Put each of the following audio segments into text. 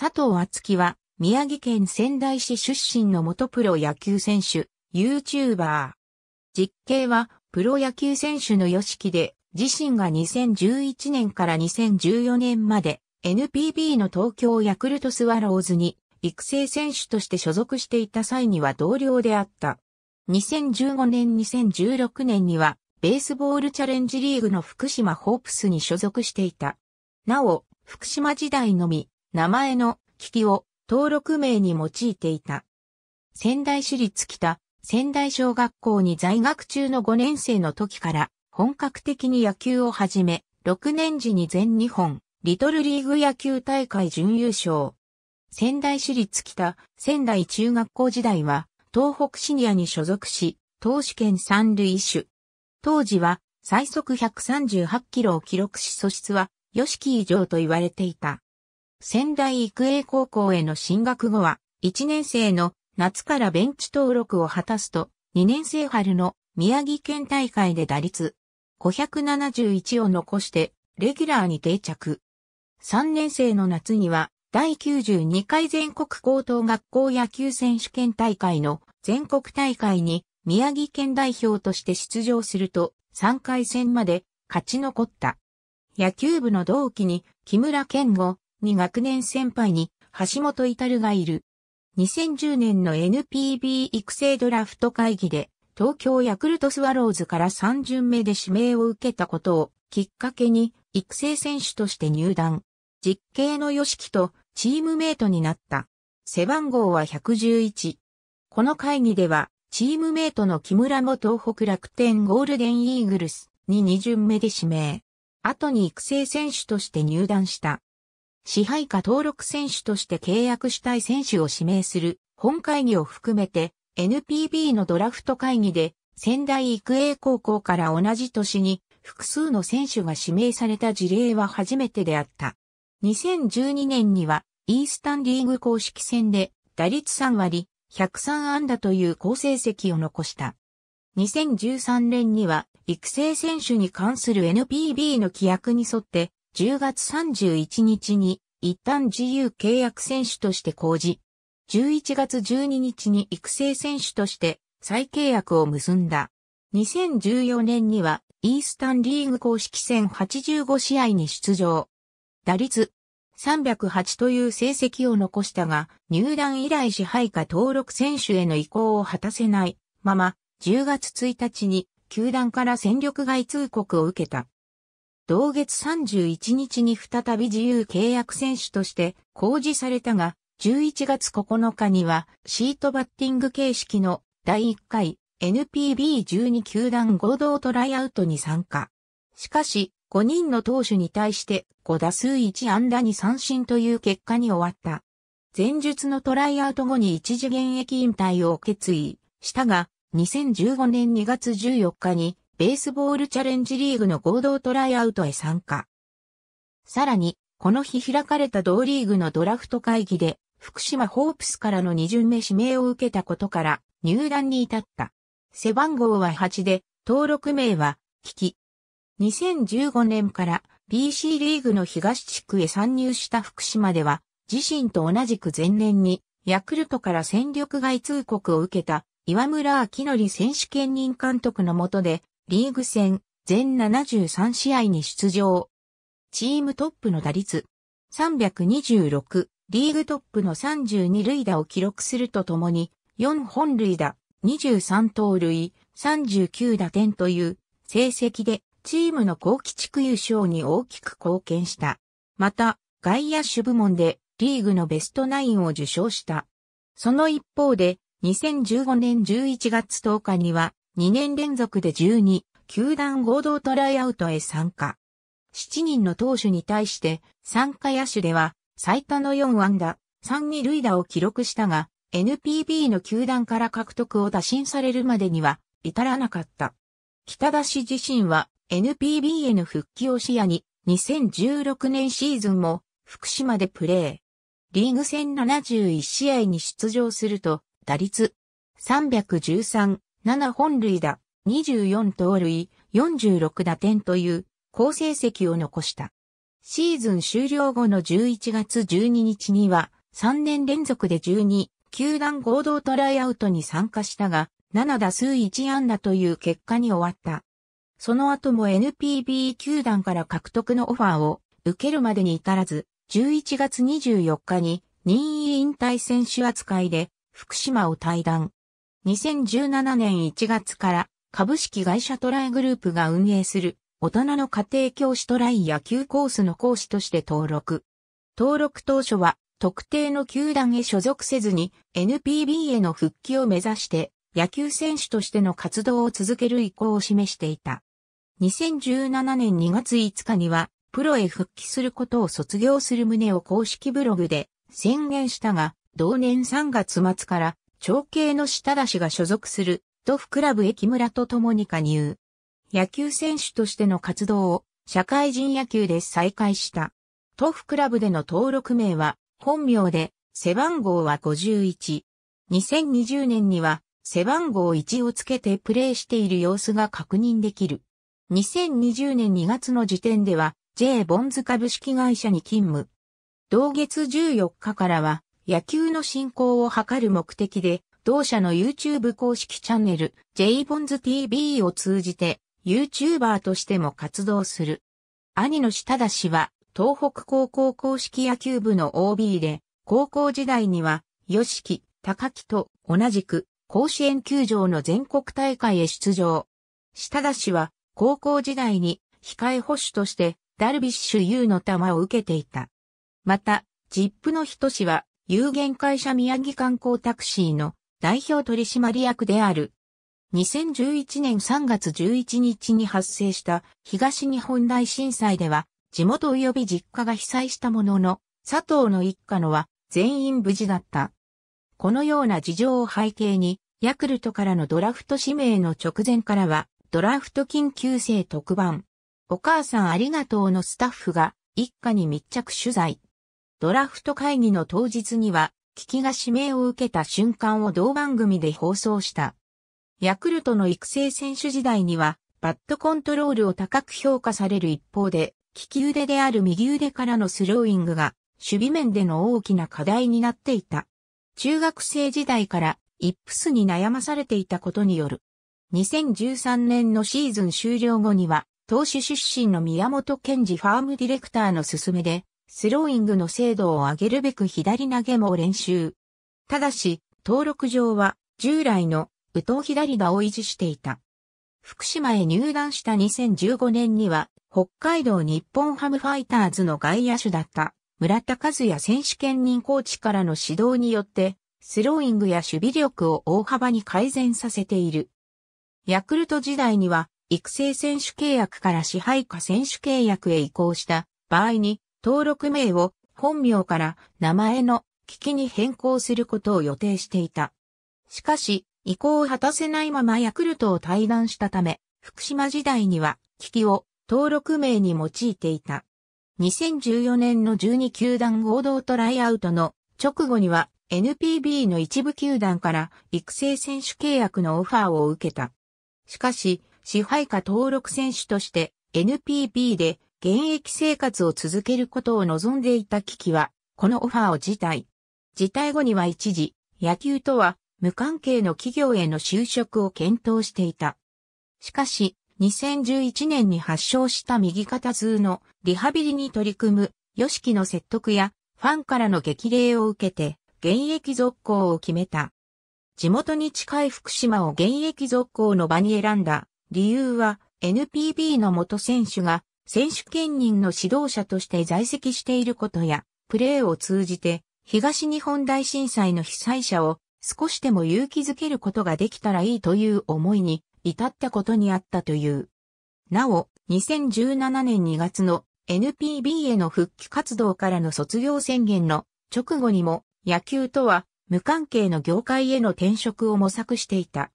佐藤厚樹は、宮城県仙台市出身の元プロ野球選手、YouTuber。実刑は、プロ野球選手の y o で、自身が2011年から2014年まで、NPB の東京ヤクルトスワローズに、育成選手として所属していた際には同僚であった。2015年2016年には、ベースボールチャレンジリーグの福島ホープスに所属していた。なお、福島時代のみ、名前の機器を登録名に用いていた。仙台市立北、仙台小学校に在学中の5年生の時から本格的に野球を始め、6年時に全日本、リトルリーグ野球大会準優勝。仙台市立北、仙台中学校時代は、東北シニアに所属し、投手権三塁手。当時は、最速138キロを記録し素質は、よしき以上と言われていた。仙台育英高校への進学後は、1年生の夏からベンチ登録を果たすと、2年生春の宮城県大会で打率571を残して、レギュラーに定着。3年生の夏には、第92回全国高等学校野球選手権大会の全国大会に宮城県代表として出場すると、3回戦まで勝ち残った。野球部の同期に木村健吾、に学年先輩に橋本至がいる。2010年の NPB 育成ドラフト会議で東京ヤクルトスワローズから3巡目で指名を受けたことをきっかけに育成選手として入団。実刑の吉木とチームメイトになった。背番号は111。この会議ではチームメイトの木村も東北楽天ゴールデンイーグルスに2巡目で指名。後に育成選手として入団した。支配下登録選手として契約したい選手を指名する本会議を含めて NPB のドラフト会議で仙台育英高校から同じ年に複数の選手が指名された事例は初めてであった。2012年にはイースタンリーグ公式戦で打率3割、103安打という好成績を残した。2013年には育成選手に関する NPB の規約に沿って10月31日に一旦自由契約選手として講じ、11月12日に育成選手として再契約を結んだ。2014年にはイースタンリーグ公式戦85試合に出場。打率308という成績を残したが、入団以来支配下登録選手への移行を果たせないまま、10月1日に球団から戦力外通告を受けた。同月31日に再び自由契約選手として公示されたが、11月9日にはシートバッティング形式の第1回 NPB12 球団合同トライアウトに参加。しかし、5人の投手に対して5打数1安打に三振という結果に終わった。前述のトライアウト後に一時現役引退を決意したが、2015年2月14日にベースボールチャレンジリーグの合同トライアウトへ参加。さらに、この日開かれた同リーグのドラフト会議で、福島ホープスからの二巡目指名を受けたことから入団に至った。背番号は8で、登録名は、キキ。2015年から BC リーグの東地区へ参入した福島では、自身と同じく前年に、ヤクルトから戦力外通告を受けた、岩村明則選手兼任監督の下で、リーグ戦、全73試合に出場。チームトップの打率、326、リーグトップの32塁打を記録するとともに、4本塁打、23盗塁、39打点という成績で、チームの後期地区優勝に大きく貢献した。また、外野手部門でリーグのベストナインを受賞した。その一方で、2015年11月10日には、2年連続で12、球団合同トライアウトへ参加。7人の投手に対して、参加野手では、最多の4安打、3二塁打を記録したが、NPB の球団から獲得を打診されるまでには、至らなかった。北田氏自身は、NPB への復帰を視野に、2016年シーズンも、福島でプレー。リーグ戦71試合に出場すると、打率313、7本塁打、24盗塁、46打点という好成績を残した。シーズン終了後の11月12日には3年連続で12球団合同トライアウトに参加したが、7打数1安打という結果に終わった。その後も NPB 球団から獲得のオファーを受けるまでに至らず、11月24日に任意引退選手扱いで福島を退団。2017年1月から株式会社トライグループが運営する大人の家庭教師トライ野球コースの講師として登録。登録当初は特定の球団へ所属せずに NPB への復帰を目指して野球選手としての活動を続ける意向を示していた。2017年2月5日にはプロへ復帰することを卒業する旨を公式ブログで宣言したが、同年3月末から長兄の下田氏が所属するドフクラブ駅村と共に加入。野球選手としての活動を社会人野球で再開した。トフクラブでの登録名は本名で背番号は51。2020年には背番号1をつけてプレーしている様子が確認できる。2020年2月の時点では J ボンズ株式会社に勤務。同月14日からは野球の進行を図る目的で、同社の YouTube 公式チャンネル j ボンズ TV を通じて YouTuber としても活動する。兄の下田氏は東北高校公式野球部の OB で、高校時代には、吉木、高木と同じく甲子園球場の全国大会へ出場。下田氏は高校時代に控え保守としてダルビッシュ有の球を受けていた。また、ジップの人氏は有限会社宮城観光タクシーの代表取締役である。2011年3月11日に発生した東日本大震災では、地元及び実家が被災したものの、佐藤の一家のは全員無事だった。このような事情を背景に、ヤクルトからのドラフト指名の直前からは、ドラフト緊急性特番。お母さんありがとうのスタッフが一家に密着取材。ドラフト会議の当日には、キキが指名を受けた瞬間を同番組で放送した。ヤクルトの育成選手時代には、バットコントロールを高く評価される一方で、利き腕である右腕からのスローイングが、守備面での大きな課題になっていた。中学生時代から、イップスに悩まされていたことによる。2013年のシーズン終了後には、投手出身の宮本健二ファームディレクターの勧めで、スローイングの精度を上げるべく左投げも練習。ただし、登録上は従来の右投左打を維持していた。福島へ入団した2015年には、北海道日本ハムファイターズの外野手だった村田和也選手兼任コーチからの指導によって、スローイングや守備力を大幅に改善させている。ヤクルト時代には、育成選手契約から支配下選手契約へ移行した場合に、登録名を本名から名前の危機に変更することを予定していた。しかし、意向を果たせないままヤクルトを退団したため、福島時代には危機を登録名に用いていた。2014年の12球団合同トライアウトの直後には NPB の一部球団から育成選手契約のオファーを受けた。しかし、支配下登録選手として NPB で現役生活を続けることを望んでいた危機は、このオファーを辞退。辞退後には一時、野球とは無関係の企業への就職を検討していた。しかし、2011年に発症した右肩痛のリハビリに取り組む、吉木の説得やファンからの激励を受けて、現役続行を決めた。地元に近い福島を現役続行の場に選んだ理由は NPB の元選手が選手兼任の指導者として在籍していることや、プレーを通じて、東日本大震災の被災者を少しでも勇気づけることができたらいいという思いに至ったことにあったという。なお、2017年2月の NPB への復帰活動からの卒業宣言の直後にも野球とは無関係の業界への転職を模索していた。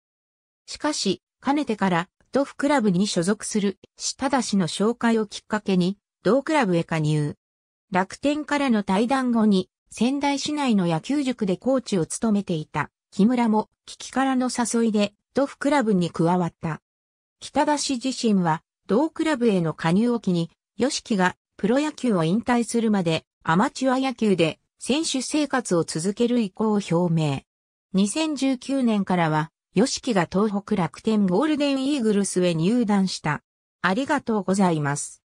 しかし、かねてからドフクラブに所属する、ただしの紹介をきっかけに、同クラブへ加入。楽天からの退団後に、仙台市内の野球塾でコーチを務めていた、木村も、危機からの誘いで、ドフクラブに加わった。北田氏自身は、同クラブへの加入を機に、吉木がプロ野球を引退するまで、アマチュア野球で選手生活を続ける意向を表明。2019年からは、吉木が東北楽天ゴールデンイーグルスへ入団した。ありがとうございます。